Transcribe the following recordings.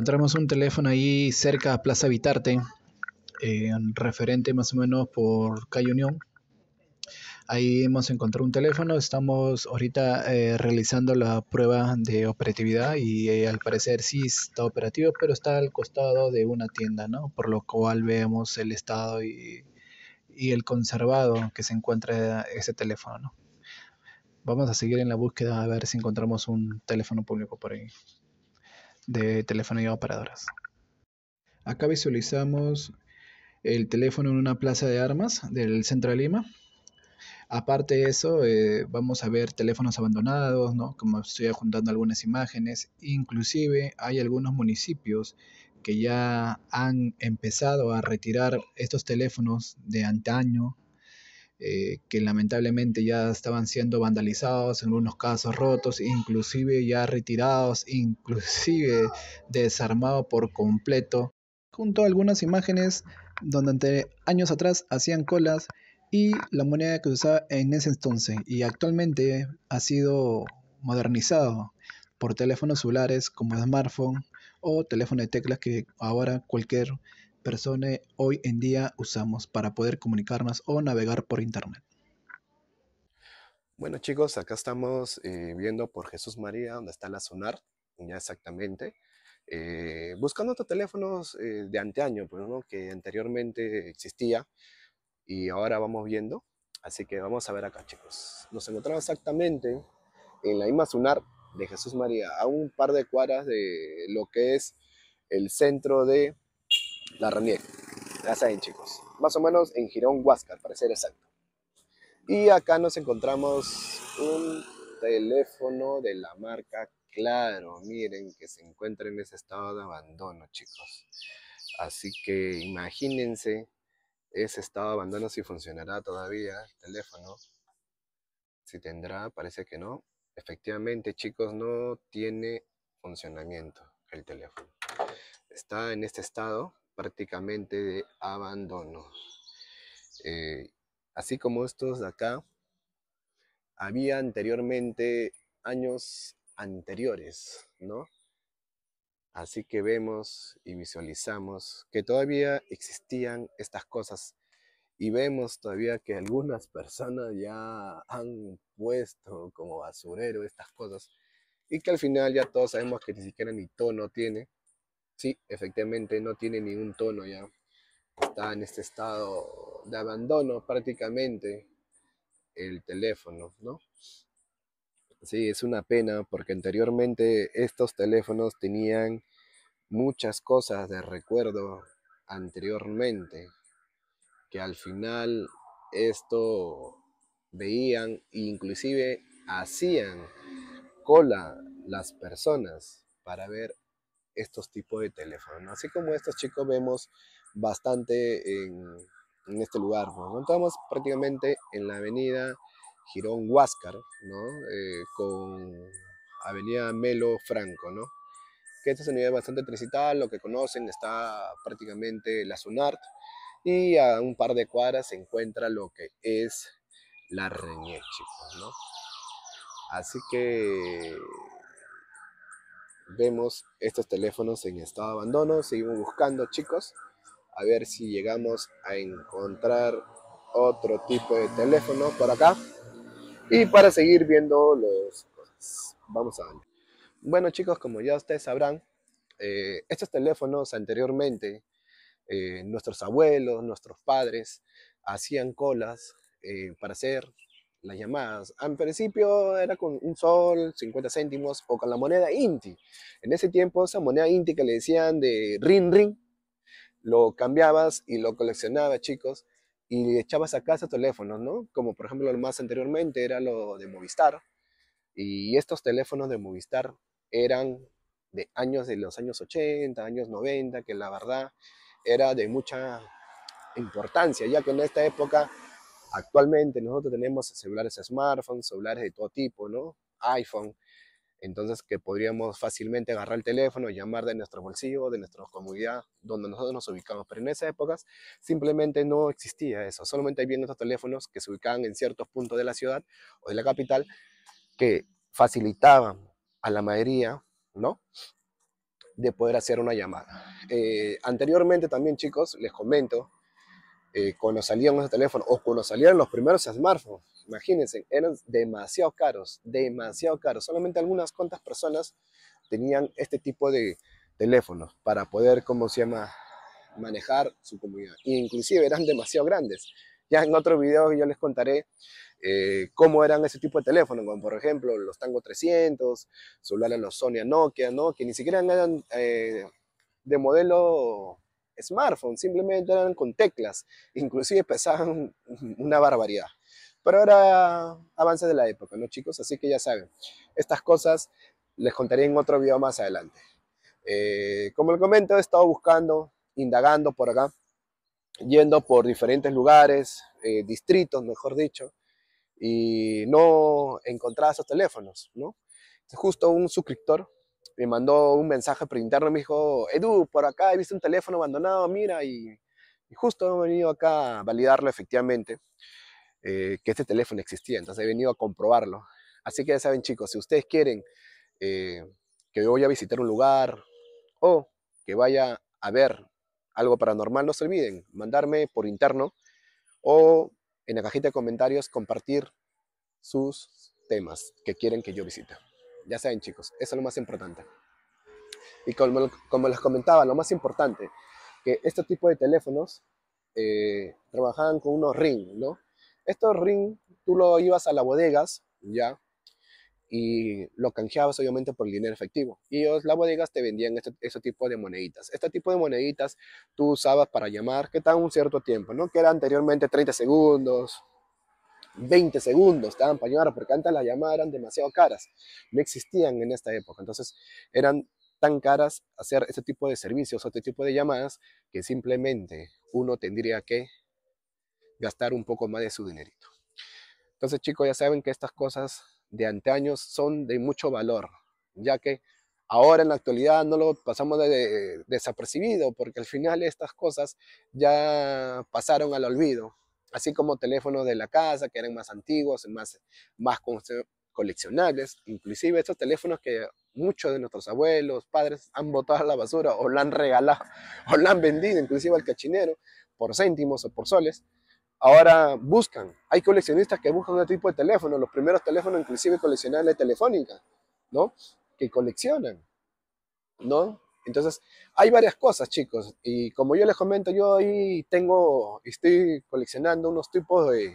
encontramos un teléfono ahí cerca a Plaza Vitarte, eh, en referente más o menos por Calle Unión. Ahí hemos encontrado un teléfono, estamos ahorita eh, realizando la prueba de operatividad y eh, al parecer sí está operativo, pero está al costado de una tienda, ¿no? Por lo cual vemos el estado y, y el conservado que se encuentra ese teléfono, Vamos a seguir en la búsqueda a ver si encontramos un teléfono público por ahí de teléfono y operadoras. Acá visualizamos el teléfono en una plaza de armas del centro de Lima. Aparte de eso, eh, vamos a ver teléfonos abandonados, ¿no? como estoy juntando algunas imágenes. Inclusive hay algunos municipios que ya han empezado a retirar estos teléfonos de antaño eh, que lamentablemente ya estaban siendo vandalizados, en algunos casos rotos, inclusive ya retirados, inclusive desarmados por completo, junto a algunas imágenes donde ante años atrás hacían colas y la moneda que se usaba en ese entonces y actualmente ha sido modernizado por teléfonos celulares como smartphone o teléfono de teclas que ahora cualquier personas hoy en día usamos para poder comunicarnos o navegar por Internet. Bueno chicos, acá estamos eh, viendo por Jesús María, donde está la Sunar, ya exactamente. Eh, buscando otros teléfonos eh, de anteaño, pues, que anteriormente existía y ahora vamos viendo. Así que vamos a ver acá, chicos. Nos encontramos exactamente en la misma Sunar de Jesús María, a un par de cuadras de lo que es el centro de la Ranier. Ya saben, chicos. Más o menos en Girón Huáscar, para ser exacto. Y acá nos encontramos un teléfono de la marca Claro. Miren que se encuentra en ese estado de abandono, chicos. Así que imagínense ese estado de abandono si funcionará todavía el teléfono. Si tendrá, parece que no. Efectivamente, chicos, no tiene funcionamiento el teléfono. Está en este estado prácticamente de abandono eh, así como estos de acá, había anteriormente, años anteriores, ¿no? Así que vemos y visualizamos que todavía existían estas cosas y vemos todavía que algunas personas ya han puesto como basurero estas cosas y que al final ya todos sabemos que ni siquiera ni tono tiene Sí, efectivamente no tiene ningún tono ya. Está en este estado de abandono prácticamente el teléfono, ¿no? Sí, es una pena porque anteriormente estos teléfonos tenían muchas cosas de recuerdo anteriormente que al final esto veían e inclusive hacían cola las personas para ver estos tipos de teléfonos. Así como estos chicos vemos bastante en, este lugar. Nos encontramos prácticamente en la avenida Girón Huáscar, eh, con avenida Melo Franco, ¿no? Que esta es una unidad bastante transitada, lo que conocen está prácticamente la Sunart y a un par de cuadras se encuentra lo que es la Reñé, chicos, ¿no? Así que vemos estos teléfonos en estado abandono. Seguimos buscando, chicos, a ver si llegamos a encontrar otro tipo de teléfono por acá. Y para seguir viendo los vamos a ver. Bueno, chicos, como ya ustedes sabrán, eh, estos teléfonos anteriormente, eh, nuestros abuelos, nuestros padres, hacían colas eh, para hacer las llamadas. Al principio era con un sol, 50 céntimos, o con la moneda Inti. En ese tiempo, esa moneda Inti que le decían de ring ring, lo cambiabas y lo coleccionabas, chicos, y echabas a casa teléfonos, ¿no? Como por ejemplo lo más anteriormente era lo de Movistar. Y estos teléfonos de Movistar eran de años de los años 80, años 90, que la verdad era de mucha importancia, ya que en esta época Actualmente nosotros tenemos celulares smartphones, celulares de todo tipo, ¿no? iPhone. Entonces que podríamos fácilmente agarrar el teléfono, llamar de nuestro bolsillo, de nuestra comunidad, donde nosotros nos ubicamos. Pero en esas épocas simplemente no existía eso. Solamente había nuestros teléfonos que se ubicaban en ciertos puntos de la ciudad o de la capital que facilitaban a la mayoría, ¿no? De poder hacer una llamada. Eh, anteriormente también, chicos, les comento eh, cuando salían los teléfonos o cuando salieron los primeros smartphones, imagínense, eran demasiado caros, demasiado caros. Solamente algunas cuantas personas tenían este tipo de teléfonos para poder, ¿cómo se llama?, manejar su comunidad. inclusive eran demasiado grandes. Ya en otro video yo les contaré eh, cómo eran ese tipo de teléfonos, como por ejemplo los Tango 300, celulares los Sony Nokia, ¿no? que ni siquiera eran eh, de modelo smartphone, simplemente eran con teclas, inclusive pesaban una barbaridad. Pero ahora avances de la época, ¿no chicos? Así que ya saben, estas cosas les contaré en otro video más adelante. Eh, como les comento, he estado buscando, indagando por acá, yendo por diferentes lugares, eh, distritos, mejor dicho, y no encontraba esos teléfonos, ¿no? Justo un suscriptor me mandó un mensaje por interno me dijo, Edu, por acá he visto un teléfono abandonado, mira, y, justo he venido acá a validarlo efectivamente, eh, que este teléfono existía, entonces he venido a comprobarlo. Así que ya saben chicos, si ustedes quieren eh, que yo vaya a visitar un lugar o que vaya a ver algo paranormal, no se olviden mandarme por interno o en la cajita de comentarios compartir sus temas que quieren que yo visite. Ya saben chicos, eso es lo más importante. Y como, les comentaba, lo más importante, que este tipo de teléfonos eh, trabajaban con unos ring, ¿no? Estos ring tú lo ibas a las bodegas, ¿ya? Y lo canjeabas obviamente por dinero efectivo. Y ellos, las bodegas te vendían este, tipo de moneditas. Este tipo de moneditas tú usabas para llamar, que tan un cierto tiempo, ¿no? Que era anteriormente 30 segundos, 20 segundos, estaban llamar, porque antes las llamadas eran demasiado caras, no existían en esta época, entonces eran tan caras hacer este tipo de servicios, este tipo de llamadas, que simplemente uno tendría que gastar un poco más de su dinerito. Entonces chicos, ya saben que estas cosas de anteaños son de mucho valor, ya que ahora en la actualidad no lo pasamos de, desapercibido, porque al final estas cosas ya pasaron al olvido, así como teléfonos de la casa que eran más antiguos, más, más coleccionables, inclusive estos teléfonos que muchos de nuestros abuelos, padres han botado a la basura o la han regalado o la han vendido inclusive al cachinero por céntimos o por soles. Ahora buscan, hay coleccionistas que buscan otro tipo de teléfono, los primeros teléfonos inclusive coleccionables telefónica, ¿no? Que coleccionan, ¿no? Entonces, hay varias cosas, chicos. Y como yo les comento, yo ahí tengo, estoy coleccionando unos tipos de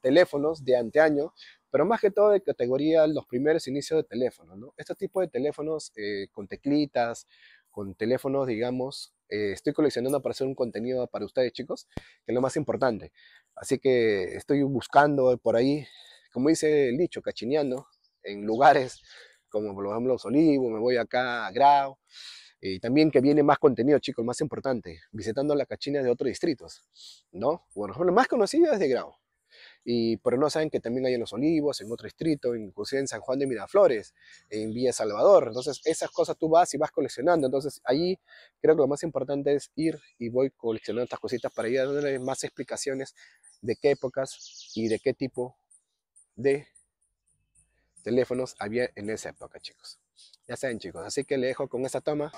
teléfonos de anteaño, pero más que todo de categoría los primeros inicios de teléfonos, ¿no? Estos tipos de teléfonos eh, con teclitas, con teléfonos, digamos, eh, estoy coleccionando para hacer un contenido para ustedes, chicos, que es lo más importante. Así que estoy buscando por ahí, como dice el dicho, cachineando, en lugares como por ejemplo los olivos, me voy acá a Grau, y también que viene más contenido, chicos, más importante, visitando la cachina de otros distritos, ¿no? bueno lo más es de Grau. Y, pero no saben que también hay en Los Olivos, en otro distrito, inclusive en San Juan de Miraflores, en Villa Salvador. Entonces, esas cosas tú vas y vas coleccionando. Entonces, allí creo que lo más importante es ir y voy coleccionando estas cositas para ir a darle más explicaciones de qué épocas y de qué tipo de teléfonos había en esa época, chicos. Ya saben, chicos. Así que le dejo con esta toma.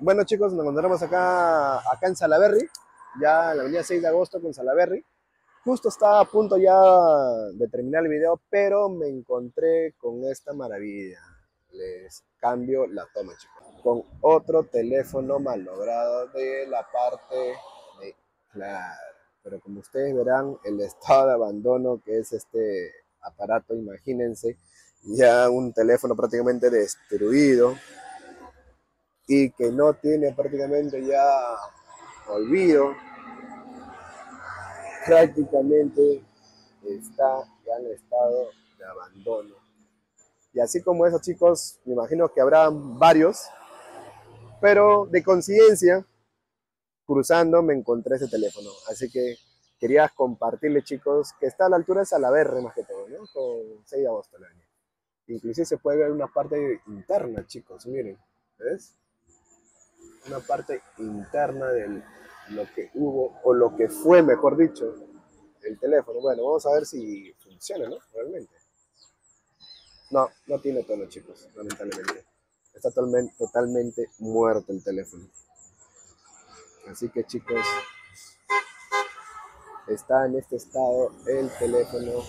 Bueno, chicos, nos encontramos acá, acá en Salaberry, ya la avenida 6 de agosto con Salaberry. Justo estaba a punto ya de terminar el video, pero me encontré con esta maravilla. Les cambio la toma, chicos. Con otro teléfono malogrado de la parte de... Claro. Pero como ustedes verán, el estado de abandono que es este aparato, imagínense ya un teléfono prácticamente destruido y que no tiene prácticamente ya olvido, prácticamente está ya en estado de abandono. Y así como esos chicos, me imagino que habrá varios, pero de conciencia, cruzando me encontré ese teléfono. Así que quería compartirle, chicos que está a la altura de Salaverre más que todo, ¿no? Con 6 de agosto Inclusive se puede ver una parte interna, chicos, miren, ¿ves? Una parte interna de lo que hubo, o lo que fue, mejor dicho, el teléfono. Bueno, vamos a ver si funciona, ¿no? Realmente. No, no tiene tono, chicos, lamentablemente. Está totalmente, totalmente muerto el teléfono. Así que, chicos, está en este estado el teléfono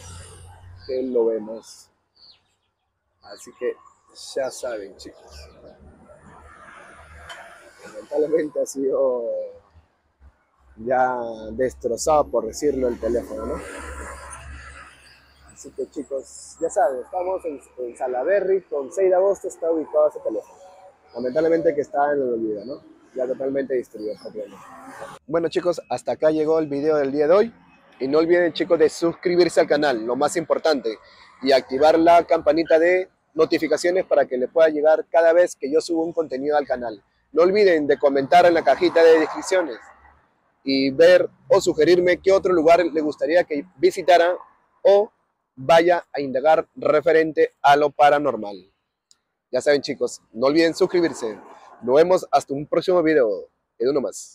que lo vemos Así que ya saben, chicos. Lamentablemente ha sido ya destrozado, por decirlo, el teléfono, ¿no? Así que chicos, ya saben, estamos en, Salaberry, con 6 de agosto está ubicado ese teléfono. Lamentablemente que está en el olvido, ¿no? Ya totalmente destruido Bueno chicos, hasta acá llegó el video del día de hoy. Y no olviden chicos de suscribirse al canal, lo más importante. Y activar la campanita de notificaciones para que le pueda llegar cada vez que yo subo un contenido al canal. No olviden de comentar en la cajita de descripciones y ver o sugerirme qué otro lugar le gustaría que visitara o vaya a indagar referente a lo paranormal. Ya saben chicos, no olviden suscribirse. Nos vemos hasta un próximo video. En uno más.